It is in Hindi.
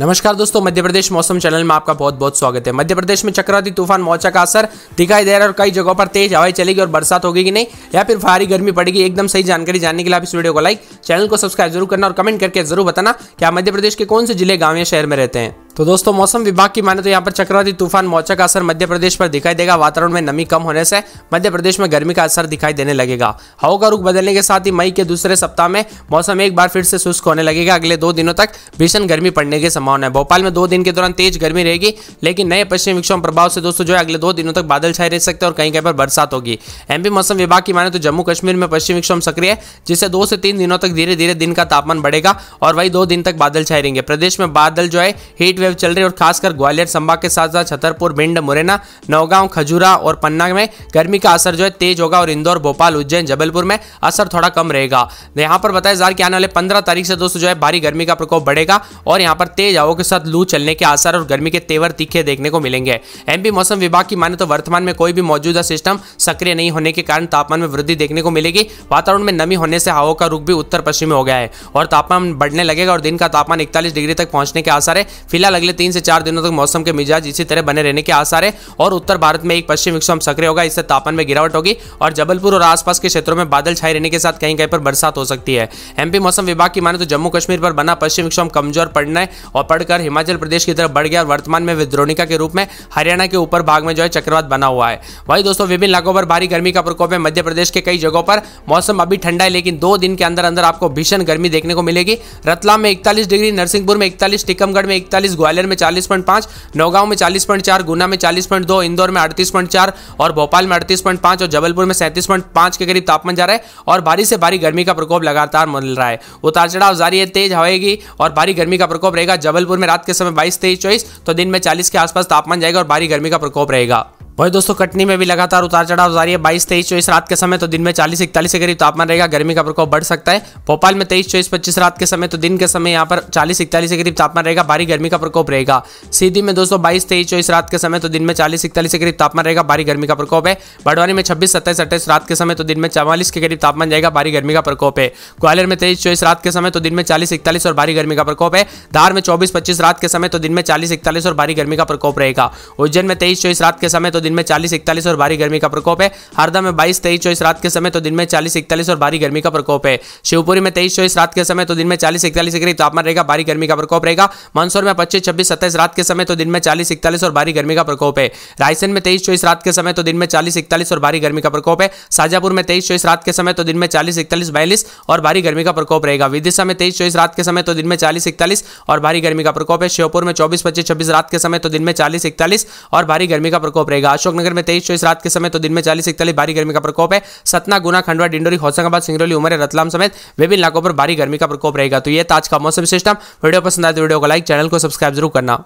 नमस्कार दोस्तों मध्य प्रदेश मौसम चैनल में आपका बहुत बहुत स्वागत है मध्य प्रदेश में चक्रवाती तूफान मोर्चा का असर दिखाई दे रहा है और कई जगहों पर तेज हवाएं चलेगी और बरसात होगी कि नहीं या फिर भारी गर्मी पड़ेगी एकदम सही जानकारी जानने के लिए आप इस वीडियो को लाइक चैनल को सब्सक्राइब जरूर करना और कमेंट करके जरूर बताना कि आप मध्य प्रदेश के कौन से जिले गांव या शहर में रहते हैं तो दोस्तों मौसम विभाग की माने तो यहाँ पर चक्रवाती तूफान मौचा का असर मध्य प्रदेश पर दिखाई देगा वातावरण में नमी कम होने से मध्य प्रदेश में गर्मी का असर दिखाई देने लगेगा हवा का रुख बदलने के साथ ही मई के दूसरे सप्ताह में मौसम एक बार फिर से शुष्क होने लगेगा अगले दो दिनों तक भीषण गर्मी पड़ने की संभावना है भोपाल में दो दिन के दौरान तेज गर्मी रहेगी लेकिन नए पश्चिम विक्षोभ प्रभाव से दोस्तों जो है अगले दो दिनों तक बादल छाए रह सकते हैं और कहीं कहीं पर बरसात होगी एमपी मौसम विभाग की माने तो जम्मू कश्मीर में पश्चिम विक्षोभ सक्रिय है जिससे दो से तीन दिनों तक धीरे धीरे दिन का तापमान बढ़ेगा और वही दो दिन तक बादल छाए रहेंगे प्रदेश में बादल जो है हीट वेव चल रही और खासकर ग्वालियर संभाग के साथ साथ छतरपुर भिंड मुरैना नौगांव खजुरा और पन्ना में गर्मी का असर जो है तेज होगा और इंदौर भोपाल उज्जैन जबलपुर में असर थोड़ा कम रहेगा यहाँ पर बताया जा रहा है आने वाले पंद्रह तारीख से दोस्तों जो है भारी गर्मी का प्रकोप बढ़ेगा और यहाँ पर तेज हवाओं के साथ लू चलने के आसार और गर्मी के तेवर तीखे देखने को मिलेंगे एमपी मौसम विभाग की माने तो वर्तमान में कोई भी मौजूदा सिस्टम सक्रिय नहीं होने के कारण तापमान में वृद्धि देखने को मिलेगी वातावरण में नमी होने से हवाओं का रुख भी उत्तर पश्चिम में हो गया है और तापमान बढ़ने लगेगा और दिन का तापमान इकतालीस डिग्री तक पहुंचने के आसार है फिलहाल अगले तीन से चार दिनों तक मौसम के मिजाज इसी तरह बने रहने के आसार है और उत्तर भारत में एक पश्चिम विक्षोभ सक्रिय होगा इससे तापमान में गिरावट होगी और जबलपुर और आसपास के क्षेत्रों में बादल छाए रहने के साथ कहीं कहीं पर बरसात हो सकती है एमपी मौसम विभाग की माने तो जम्मू कश्मीर पर बना पश्चिम विक्षोभ कमजोर पड़ना है और पड़कर हिमाचल प्रदेश की तरफ बढ़ गया और वर्तमान में विद्रोणिका के रूप में हरियाणा के ऊपर भाग में जो है चक्रवात बना हुआ है वही दोस्तों विभिन्न इलाकों पर भारी गर्मी का प्रकोप है मध्य प्रदेश के कई जगहों पर मौसम अभी ठंडा है लेकिन दो दिन के अंदर अंदर आपको भीषण गर्मी देखने को मिलेगी रतलाम में इकतालीस डिग्री नरसिंहपुर में इकतालीस टीकमगढ़ में इकतालीस ग्वालियर में चालीस पॉइंट नौगांव में चालीस पॉइंट चार गुना में चालीस पॉइंट दो इंदौर में अड़तीस पॉइंट चार और भोपाल में अड़तीस पॉइंट पांच और जबलपुर में सैंतीस पॉइंट के करीब तापमान जा रहा है और भारी से भारी गर्मी का प्रकोप लगातार मिल रहा है उतार चढ़ाव जारी है तेज हवाएगी और भारी गर्मी का प्रकोप रहेगा जबलपुर में रात के समय बाईस तेईस चौबीस तो दिन में चालीस के आसपास तापमान जाएगा और भारी गर्मी का प्रकोप रहेगा वही दोस्तों कटनी में भी लगातार उतार चढ़ाव जारी है बाईस तेईस चौबीस रात के समय तो दिन में चालीस इकतालीस के करीब तापमान रहेगा गर्मी का प्रकोप बढ़ सकता है भोपाल में तेईस चौबीस पच्चीस रात के समय तो दिन के समय यहाँ पर चालीस इकतालीस के करीब तापमान रहेगा भारी गर्मी का प्रकोप रहेगा सीधी में दोस्तों बाईस तेईस चौबीस रात के समय तो दिन में चालीस इकतालीस के करीब तापमान रहेगा भारी गर्मी का प्रकोप है बड़वानी में छब्बीस सत्ताईस अट्ठाईस रात के समय तो दिन में चवालीस के करीब तापमान जाएगा भारी गर्मी का प्रकोप है ग्वालियर में तेईस चौबीस रात के समय तो दिन में चालीस इकतालीस और भारी गर्मी का प्रकोप है धार में चौबीस पच्चीस रात के समय तो दिन में चालीस इकतालीस और भारी गर्मी का प्रकोप रहेगा उज्जैन में तेईस चौबीस रात के समय तो दिन में चालीस इकतालीस और भारी गर्मी का प्रकोप है हरदा में बाईस तेईस चौबीस रात के समय तो दिन में चालीस इकतालीस और भारी गर्मी का प्रकोप है शिवपुरी में तेईस चौबीस रात के समय तो दिन में चालीस इकतालीस डिग्री तापमान रहेगा भारी गर्मी का प्रकोप रहेगा मंदसौर में पच्चीस छब्बीस सत्ताईस रात के समय तो दिन में चालीस इकतालीस और भारी गर्मी का प्रकोप है रायसेन में तेईस चौबीस रात के समय तो दिन में चालीस इकतालीस और भारी गर्मी का प्रकोप है शाजापुर में तेईस चौबीस रात के समय तो दिन में चालीस इकतालीस बयालीस और भारी गर्मी का प्रकोप रहेगा विदिशा में तेईस चौबीस रात के समय तो दिन में चालीस इकतालीस और भारी गर्मी का प्रकोप है श्योपुर में चौबीस पच्चीस छब्बीस रात के समय तो दिन में चालीस इकतालीस और भारी गर्मी का प्रकोप रहेगा अशोकनगर में तेईस चौबीस रात के समय तो दिन में चालीस इकतालीस भारी गर्मी का प्रकोप है सतना गुना खंडवा डिंडोरी होशंगाबाद सिंगरौली उमर रतलाम समेत विभिन्न इलाकों पर भारी गर्मी का प्रकोप रहेगा तो यह ताज का मौसम सिस्टम वीडियो पसंद आए तो वीडियो को लाइक चैनल को सब्सक्राइब जरूर करना